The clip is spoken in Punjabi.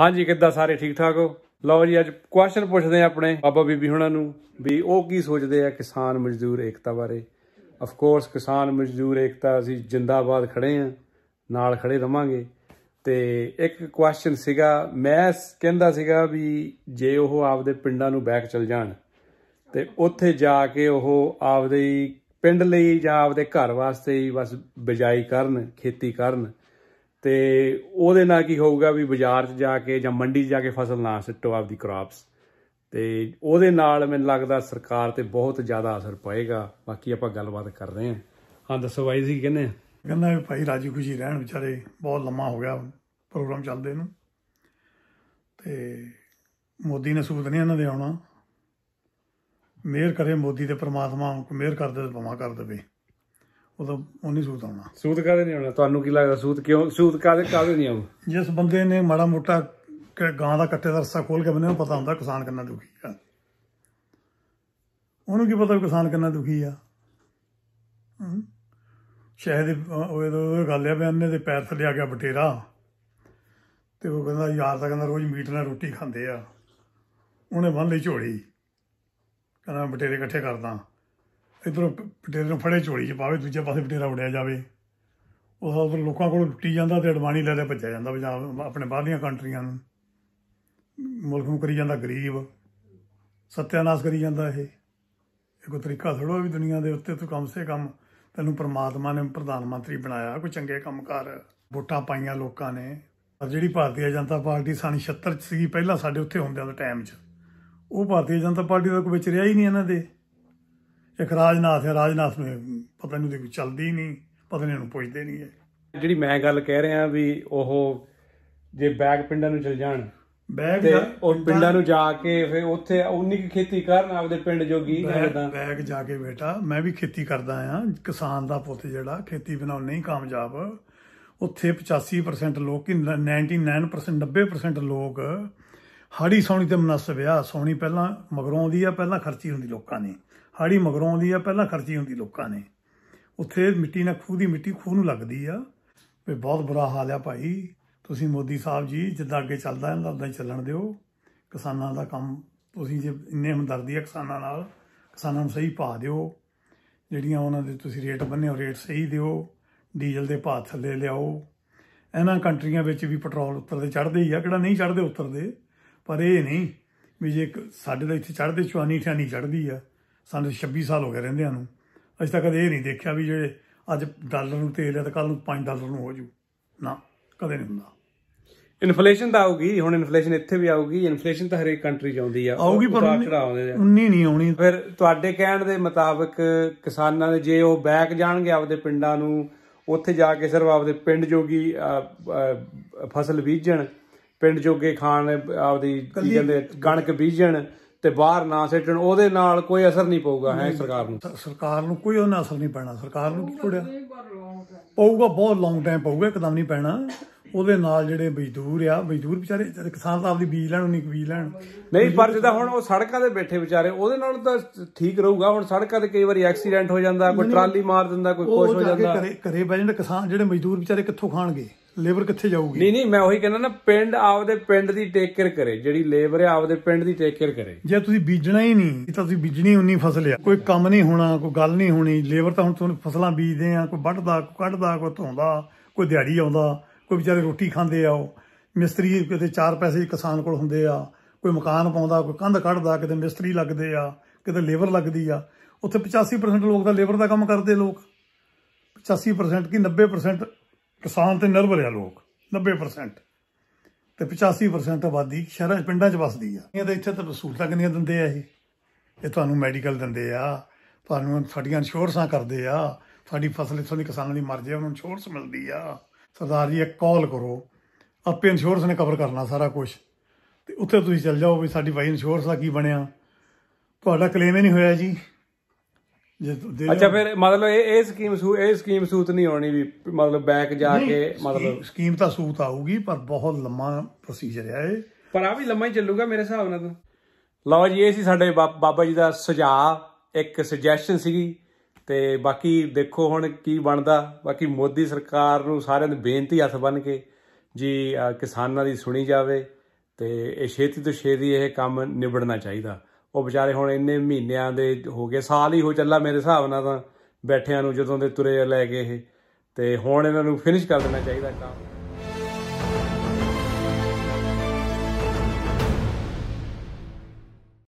ਹਾਂਜੀ ਕਿੱਦਾਂ ਸਾਰੇ ਠੀਕ ਠਾਕ ਹੋ ਲਓ ਜੀ ਅੱਜ ਕੁਐਸਚਨ ਪੁੱਛਦੇ ਆ ਆਪਣੇ ਬਾਬਾ ਬੀਬੀ ਹੁਣਾਂ ਨੂੰ ਵੀ ਉਹ ਕੀ ਸੋਚਦੇ ਆ ਕਿਸਾਨ ਮਜ਼ਦੂਰ ਏਕਤਾ ਬਾਰੇ ਆਫ ਕੋਰਸ ਕਿਸਾਨ ਮਜ਼ਦੂਰ ਏਕਤਾ ਅਸੀਂ ਜਿੰਦਾਬਾਦ ਖੜੇ ਆ ਨਾਲ ਖੜੇ ਰਵਾਂਗੇ ਤੇ ਇੱਕ ਕੁਐਸਚਨ ਸੀਗਾ ਮੈਂ ਕਹਿੰਦਾ ਸੀਗਾ ਵੀ ਜੇ ਉਹ ਆਪਦੇ ਪਿੰਡਾਂ ਨੂੰ ਬੈਕ ਚਲ ਜਾਣ ਤੇ ਉੱਥੇ ਜਾ ਕੇ ਉਹ ਆਪਦੇ ਪਿੰਡ ਲਈ ਜਾਂ ਆਪਦੇ ਘਰ ਵਾਸਤੇ ਹੀ ਬਸ ਬਿਜਾਈ ਕਰਨ ਖੇਤੀ ਕਰਨ ਤੇ ਉਹਦੇ ਨਾਲ ਕੀ ਹੋਊਗਾ ਵੀ ਬਾਜ਼ਾਰ 'ਚ ਜਾ ਕੇ ਜਾਂ ਮੰਡੀ 'ਚ ਜਾ ਕੇ ਫਸਲ ਨਾ ਸਿੱਟੋ ਆਪਦੀ ਕ੍ਰਾਪਸ ਤੇ ਉਹਦੇ ਨਾਲ ਮੈਨੂੰ ਲੱਗਦਾ ਸਰਕਾਰ ਤੇ ਬਹੁਤ ਜ਼ਿਆਦਾ ਅਸਰ ਪਏਗਾ ਬਾਕੀ ਆਪਾਂ ਗੱਲਬਾਤ ਕਰ ਰਹੇ ਹਾਂ ਹਾਂ ਦੱਸੋ ਬਾਈ ਜੀ ਕਹਿੰਦੇ ਕਹਿੰਦਾ ਵੀ ਭਾਈ ਰਾਜੀ ਖੁਸ਼ੀ ਰਹਿਣ ਵਿਚਾਰੇ ਬਹੁਤ ਲੰਮਾ ਹੋ ਗਿਆ ਪ੍ਰੋਗਰਾਮ ਚੱਲਦੇ ਨੂੰ ਤੇ ਮੋਦੀ ਨੇ ਸੂਤ ਨਹੀਂ ਇਹਨਾਂ ਦੇ ਆਉਣਾ ਮੇਰ ਕਰੇ ਮੋਦੀ ਤੇ ਪ੍ਰਮਾਤਮਾ ਮਿਹਰ ਕਰਦੇ ਤੇ ਭਮਾ ਕਰ ਦੇਵੇ ਉਹ ਉਹਨੇ ਸੂਤ ਆਉਣਾ ਸੂਤ ਕਾਦੇ ਨਹੀਂ ਆਉਣਾ ਤੁਹਾਨੂੰ ਕੀ ਲੱਗਦਾ ਸੂਤ ਕਿਉਂ ਸੂਤ ਕਾਦੇ ਕਾਦੇ ਨਹੀਂ ਆਉਂ ਜਿਸ ਬੰਦੇ ਨੇ ਮਾੜਾ ਮੋਟਾ ਗਾਂ ਦਾ ਕੱਟੇ ਦਾ ਰਸਾ ਖੋਲ ਕੇ ਬੰਦੇ ਨੂੰ ਪਤਾ ਹੁੰਦਾ ਕਿਸਾਨ ਕਿੰਨਾ ਦੁਖੀ ਆ ਉਹਨੂੰ ਕੀ ਪਤਾ ਕਿਸਾਨ ਕਿੰਨਾ ਦੁਖੀ ਆ ਸ਼ਹਿਦ ਉਹ ਗੱਲ ਆ ਬੰਨੇ ਦੇ ਪੈਰ ਥੱਲੇ ਆ ਗਿਆ ਬਟੇਰਾ ਤੇ ਉਹ ਕਹਿੰਦਾ ਯਾਰ ਤਾਂ ਕਹਿੰਦਾ ਰੋਜ਼ ਮੀਟ ਨਾਲ ਰੋਟੀ ਖਾਂਦੇ ਆ ਉਹਨੇ ਬੰਨ ਲਈ ਝੋਲੀ ਕਹਿੰਦਾ ਬਟੇਰੇ ਇਕੱਠੇ ਕਰਦਾ ਇਧਰੋਂ ਪਟੇਰੇ ਨੂੰ ਫੜੇ ਝੋਲੀ 'ਚ ਪਾਵੇ ਦੂਜੇ ਪਾਸੇ ਪਟੇਰਾ ਉੜਿਆ ਜਾਵੇ ਉਹ ਉਧਰ ਲੋਕਾਂ ਕੋਲ ਲੁੱਟੀ ਜਾਂਦਾ ਤੇ ਅਡਵਾਨੀ ਲੈ ਲੈ ਭੱਜਿਆ ਜਾਂਦਾ ਪੰਜਾਬ ਆਪਣੇ ਬਾਹਰੀਆਂ ਕੰਟਰੀਆਂ ਨੂੰ ਮੁਲਕ ਨੂੰ ਕਰੀ ਜਾਂਦਾ ਗਰੀਬ ਸਤਿਆਨਾਸ਼ ਕਰੀ ਜਾਂਦਾ ਇਹ ਇਹ ਕੋ ਤਰੀਕਾ ਥੋੜਾ ਵੀ ਦੁਨੀਆ ਦੇ ਉੱਤੇ ਤੂੰ ਕਮ ਸੇ ਕਮ ਤੈਨੂੰ ਪ੍ਰਮਾਤਮਾ ਨੇ ਪ੍ਰਧਾਨ ਮੰਤਰੀ ਬਣਾਇਆ ਕੋਈ ਚੰਗੇ ਕੰਮ ਕਰ ਵੋਟਾਂ ਪਾਈਆਂ ਲੋਕਾਂ ਨੇ ਪਰ ਜਿਹੜੀ ਭਾਰਤੀ ਜਨਤਾ ਪਾਰਟੀ ਸਾਨੀ 76 ਚ ਸੀਗੀ ਪਹਿਲਾਂ ਸਾਡੇ ਉੱਥੇ ਹੁੰਦਿਆਂ ਦਾ ਟਾਈਮ 'ਚ ਉਹ ਭਾਰਤੀ ਜਨਤਾ ਪਾਰਟੀ ਦਾ ਕੋਈ ਵਿਚ ਰਿਹਾ ਹੀ ਨਹੀਂ ਇਹਨਾਂ ਦੇ ਇੱਕ ਰਾਜਨਾਥ ਹੈ ਰਾਜਨਾਥ ਨੂੰ ਪਤਾ ਨਹੀਂ ਉਹਦੀ ਚੱਲਦੀ ਨਹੀਂ ਪਤਾ ਨਹੀਂ ਉਹਨੂੰ ਪੁੱਛਦੇ ਨਹੀਂ ਹੈ ਜਿਹੜੀ ਮੈਂ ਗੱਲ ਕਹਿ ਰਿਹਾ ਵੀ ਉਹ ਜੇ ਬੈਗ ਪਿੰਡਾਂ ਨੂੰ ਚਲ ਜਾਣ ਬੈਗ ਉਹ ਪਿੰਡਾਂ ਨੂੰ ਜਾ ਕੇ ਫਿਰ ਉੱਥੇ ਉਨੀ ਕੀ ਖੇਤੀ ਕਰਨ ਆਪਦੇ ਪਿੰਡ ਜੋਗੀ ਕਰਦਾ ਬੈਗ ਜਾ ਕੇ ਬੇਟਾ ਮੈਂ ਵੀ ਖੇਤੀ ਕਰਦਾ ਆ ਕਿਸਾਨ ਦਾ ਪੁੱਤ ਜਿਹੜਾ ਖੇਤੀ ਬਿਨਾਂ ਨਹੀਂ ਕਾਮਯਾਬ ਉੱਥੇ 85% ਲੋਕ ਕਿ 99% 90% ਲੋਕ ਹਾੜੀ ਸੌਣੀ ਤੇ ਮਨਸਬ ਆ ਸੌਣੀ ਪਹਿਲਾਂ ਮਗਰੋਂ ਆਉਂਦੀ ਆ ਪਹਿਲਾਂ ਖਰਚੀ ਹੁੰਦੀ ਲੋਕਾਂ ਨੇ ਹਾੜੀ ਮਗਰੋਂ ਆਉਂਦੀ ਆ ਪਹਿਲਾਂ ਖਰਚੀ ਹੁੰਦੀ ਲੋਕਾਂ ਨੇ ਉੱਥੇ ਮਿੱਟੀ ਨਾਲ ਖੂਹ ਦੀ ਮਿੱਟੀ ਖੂਹ ਨੂੰ ਲੱਗਦੀ ਆ ਵੀ ਬਹੁਤ ਬੁਰਾ ਹਾਲ ਆ ਭਾਈ ਤੁਸੀਂ ਮੋਦੀ ਸਾਹਿਬ ਜੀ ਜਿੱਦਾਂ ਅੱਗੇ ਚੱਲਦਾ ਇਹਨਾਂ ਉਦਾਂ ਹੀ ਚੱਲਣ ਦਿਓ ਕਿਸਾਨਾਂ ਦਾ ਕੰਮ ਤੁਸੀਂ ਜੇ ਇੰਨੇ ਹਮਦਰਦੀ ਆ ਕਿਸਾਨਾਂ ਨਾਲ ਕਿਸਾਨਾਂ ਨੂੰ ਸਹੀ ਭਾਅ ਦਿਓ ਜਿਹੜੀਆਂ ਉਹਨਾਂ ਦੇ ਤੁਸੀਂ ਰੇਟ ਬੰਨੇ ਹੋ ਰੇਟ ਸਹੀ ਦਿਓ ਡੀਜ਼ਲ ਦੇ ਭਾਅ ਥੱਲੇ ਲਿਆਓ ਇਹਨਾਂ ਕੰਟਰੀਆਂ ਵਿੱਚ ਵੀ ਪੈਟਰੋਲ ਉੱਤਰਦੇ ਚੜ੍ਹਦੇ ਹੀ ਆ ਕਿਹੜਾ ਨਹੀਂ ਚੜ੍ਹਦੇ ਉੱਤਰਦੇ ਪਰ ਇਹ ਨਹੀਂ ਵੀ ਜੇ ਸਾਡੇ ਦਾ ਇੱਥੇ ਚੜ੍ਹਦੇ ਚੁਆਨੀ ਠਾਨੀ ਚੜ੍ਹਦੀ ਆ ਸਾਨੂੰ 26 ਸਾਲ ਹੋ ਗਏ ਰਹਿੰਦਿਆਂ ਨੂੰ ਅਜੇ ਤੱਕ ਇਹ ਨਹੀਂ ਦੇਖਿਆ ਵੀ ਜਿਹੜੇ ਅੱਜ ਡਾਲਰ ਨੂੰ ਤੇਲ ਹੈ ਤਾਂ ਕੱਲ ਨੂੰ 5 ਡਾਲਰ ਨੂੰ ਹੋ ਜੂ ਨਾ ਕਦੇ ਨਹੀਂ ਹੁੰਦਾ ਇਨਫਲੇਸ਼ਨ ਤਾਂ ਆਊਗੀ ਹੁਣ ਇਨਫਲੇਸ਼ਨ ਇੱਥੇ ਵੀ ਆਊਗੀ ਇਨਫਲੇਸ਼ਨ ਤਾਂ ਹਰੇਕ ਕੰਟਰੀ 'ਚ ਆਉਂਦੀ ਆ ਆਊਗੀ ਪਰ 19 ਨਹੀਂ ਆਉਣੀ ਫਿਰ ਤੁਹਾਡੇ ਕਹਿਣ ਦੇ ਮੁਤਾਬਕ ਕਿਸਾਨਾਂ ਦੇ ਜੇ ਉਹ ਬੈਕ ਜਾਣਗੇ ਆਪਦੇ ਪਿੰਡਾਂ ਨੂੰ ਉੱਥੇ ਜਾ ਕੇ ਸਿਰਫ ਆਪਦੇ ਪਿੰਡ ਜੋਗੀ ਫਸਲ ਬੀਜਣ ਪਿੰਡ ਜੋਗੇ ਖਾਣ ਆਪਦੀ ਕੀ ਕਹਿੰਦੇ ਕਣਕ ਬੀਜਣ ਤੇ ਬਾਹਰ ਨਾ ਸਿੱਟਣ ਉਹਦੇ ਨਾਲ ਕੋਈ ਅਸਰ ਨਹੀਂ ਪਊਗਾ ਹੈ ਸਰਕਾਰ ਨੂੰ ਸਰਕਾਰ ਨੂੰ ਕੋਈ ਉਹਨਾਂ ਅਸਰ ਨਹੀਂ ਪੈਣਾ ਸਰਕਾਰ ਨੂੰ ਕੀ ਥੋੜਿਆ ਪਊਗਾ ਬਹੁਤ ਲੌਂਗ ਟਾਈਮ ਪਊਗਾ ਇੱਕਦਮ ਨਹੀਂ ਪੈਣਾ ਉਹਦੇ ਨਾਲ ਜਿਹੜੇ ਮਜ਼ਦੂਰ ਆ ਮਜ਼ਦੂਰ ਵਿਚਾਰੇ ਕਿਸਾਨ ਤਾਂ ਆਪਦੀ ਬੀਜ ਲੈਣ ਨਹੀਂ ਬੀਜ ਲੈਣ ਨਹੀਂ ਪਰ ਜਿਹਦਾ ਹੁਣ ਉਹ ਸੜਕਾਂ ਤੇ ਬੈਠੇ ਵਿਚਾਰੇ ਉਹਦੇ ਨਾਲ ਤਾਂ ਠੀਕ ਰਹੂਗਾ ਹੁਣ ਸੜਕਾਂ ਤੇ ਕਈ ਵਾਰੀ ਐਕਸੀਡੈਂਟ ਹੋ ਜਾਂਦਾ ਕੋਈ ਟਰਾਲੀ ਮਾਰ ਦਿੰਦਾ ਕੋਈ ਕੁਝ ਹੋ ਜਾਂਦਾ ਘਰੇ ਘਰੇ ਬੈਠੇ ਕਿਸਾਨ ਜਿਹੜੇ ਮਜ਼ਦੂਰ ਵਿਚਾਰੇ ਕਿੱਥੋਂ ਖਾਣਗੇ ਲੇਬਰ ਕਿੱਥੇ ਜਾਊਗੀ ਨਹੀਂ ਨਹੀਂ ਮੈਂ ਉਹੀ ਕਹਿੰਦਾ ਨਾ ਪਿੰਡ ਆਪਦੇ ਪਿੰਡ ਦੀ ਟੇਕ ਕੇਅਰ ਕਰੇ ਜਿਹੜੀ ਲੇਬਰ ਹੈ ਆਪਦੇ ਪਿੰਡ ਦੀ ਟੇਕ ਕੇਅਰ ਕਰੇ ਜੇ ਤੁਸੀਂ ਬੀਜਣਾ ਹੀ ਨਹੀਂ ਤਾਂ ਤੁਸੀਂ ਬੀਜਣੀ ਉਨੀ ਫਸਲ ਆ ਕੋਈ ਕੰਮ ਨਹੀਂ ਹੋਣਾ ਕੋਈ ਗੱਲ ਨਹੀਂ ਹੋਣੀ ਲੇਬਰ ਤਾਂ ਹੁਣ ਤੁਹਾਨੂੰ ਫਸਲਾਂ ਬੀਜਦੇ ਆ ਕੋਈ ਵੱਢਦਾ ਕੋਈ ਕੱਢਦਾ ਕੋਈ ਧੋਂਦਾ ਕੋਈ ਦਿਹਾੜੀ ਆਉਂਦਾ ਕੋਈ ਵਿਚਾਰੇ ਰੋਟੀ ਖਾਂਦੇ ਆ ਉਹ ਮਿਸਤਰੀ ਕਿਤੇ ਚਾਰ ਪੈਸੇ ਕਿਸਾਨ ਕੋਲ ਹੁੰਦੇ ਆ ਕੋਈ ਮਕਾਨ ਪਾਉਂਦਾ ਕੋਈ ਕੰਧ ਕੱਢਦਾ ਕਿਤੇ ਮਿਸਤਰੀ ਲੱਗਦੇ ਆ ਕਿਤੇ ਲੇਬਰ ਲੱਗਦੀ ਆ ਉੱਥੇ 85% ਲੋਕ ਤਾਂ ਲੇਬਰ ਦਾ ਕੰਮ ਕਰਦੇ ਲੋਕ 85% ਕੀ 90% ਕਿਸਾਨ ਤੇ ਨਿਰਭਰ ਆ ਲੋਕ 90% ਤੇ 85% ਆਬਾਦੀ ਸ਼ਹਿਰਾਂ ਪਿੰਡਾਂ 'ਚ ਵੱਸਦੀ ਆ ਇਹਦੇ ਇੱਥੇ ਤਾਂ ਸਹੂਲਤਾਂ ਕਿੰਨੀਆਂ ਦਿੰਦੇ ਆ ਇਹ ਇਹ ਤੁਹਾਨੂੰ ਮੈਡੀਕਲ ਦਿੰਦੇ ਆ ਤੁਹਾਨੂੰ ਸਾਡੀਆਂ ਇੰਸ਼ੋਰੈਂਸਾਂ ਕਰਦੇ ਆ ਸਾਡੀ ਫਸਲ ਇਥੋਂ ਦੀ ਕਿਸਾਨਾਂ ਦੀ ਮਰ ਜਾਏ ਉਹਨਾਂ ਨੂੰ ਇੰਸ਼ੋਰੈਂਸ ਮਿਲਦੀ ਆ ਸਰਦਾਰ ਜੀ ਇੱਕ ਕਾਲ ਕਰੋ ਆਪੇ ਇੰਸ਼ੋਰੈਂਸ ਨੇ ਕਵਰ ਕਰਨਾ ਸਾਰਾ ਕੁਝ ਤੇ ਉੱਥੇ ਤੁਸੀਂ ਚੱਲ ਜਾਓ ਵੀ ਸਾਡੀ ਵਾਈ ਇੰਸ਼ੋਰੈਂਸ ਦਾ ਕੀ ਬਣਿਆ ਤੁਹਾਡਾ ਕਲੇਮ ਹੀ ਨਹੀਂ ਹੋਇਆ ਜੀ ਅੱਛਾ ਫਿਰ ਮਤਲਬ ਇਹ ਇਹ ਸਕੀਮ ਸੂ ਇਹ ਸਕੀਮ ਸੂਤ ਨਹੀਂ ਹੋਣੀ ਵੀ ਮਤਲਬ ਬੈਕ ਜਾ ਕੇ ਮਤਲਬ ਸਕੀਮ ਤਾਂ ਸੂਤ ਆਊਗੀ ਪਰ ਬਹੁਤ ਲੰਮਾ ਪ੍ਰੋਸੀਜਰ ਹੈ ਇਹ ਪਰ ਆ ਵੀ ਲੰਮਾ ਹੀ ਚੱਲੂਗਾ ਮੇਰੇ ਹਿਸਾਬ ਨਾਲ ਤਾਂ ਲਓ ਜੀ ਇਹ ਸੀ ਸਾਡੇ ਬਾਬਾ ਜੀ ਦਾ ਸੁਝਾਅ ਇੱਕ ਸੁਜੈਸ਼ਨ ਸੀਗੀ ਤੇ ਬਾਕੀ ਦੇਖੋ ਹੁਣ ਕੀ ਬਣਦਾ ਬਾਕੀ ਮੋਦੀ ਸਰਕਾਰ ਨੂੰ ਸਾਰਿਆਂ ਨੂੰ ਬੇਨਤੀ ਹੱਥ ਬੰਨ ਕੇ ਜੀ ਕਿਸਾਨਾਂ ਦੀ ਸੁਣੀ ਜਾਵੇ ਤੇ ਇਹ ਛੇਤੀ ਤੋਂ ਛੇਤੀ ਇਹ ਕੰਮ ਨਿਬੜਨਾ ਚਾਹੀਦਾ ਉਹ ਵਿਚਾਰੇ ਹੁਣ ਇੰਨੇ ਮਹੀਨਿਆਂ ਦੇ ਹੋ ਗਏ ਸਾਲ ਹੀ ਹੋ ਚੱਲਾ ਮੇਰੇ ਹਿਸਾਬ ਨਾਲ ਤਾਂ ਬੈਠਿਆਂ ਨੂੰ ਜਦੋਂ ਦੇ ਤੁਰੇ ਲੈ ਕੇ ਇਹ ਤੇ ਹੁਣ ਇਹਨਾਂ ਨੂੰ ਫਿਨਿਸ਼ ਕਰ ਦੇਣਾ ਚਾਹੀਦਾ ਕੰਮ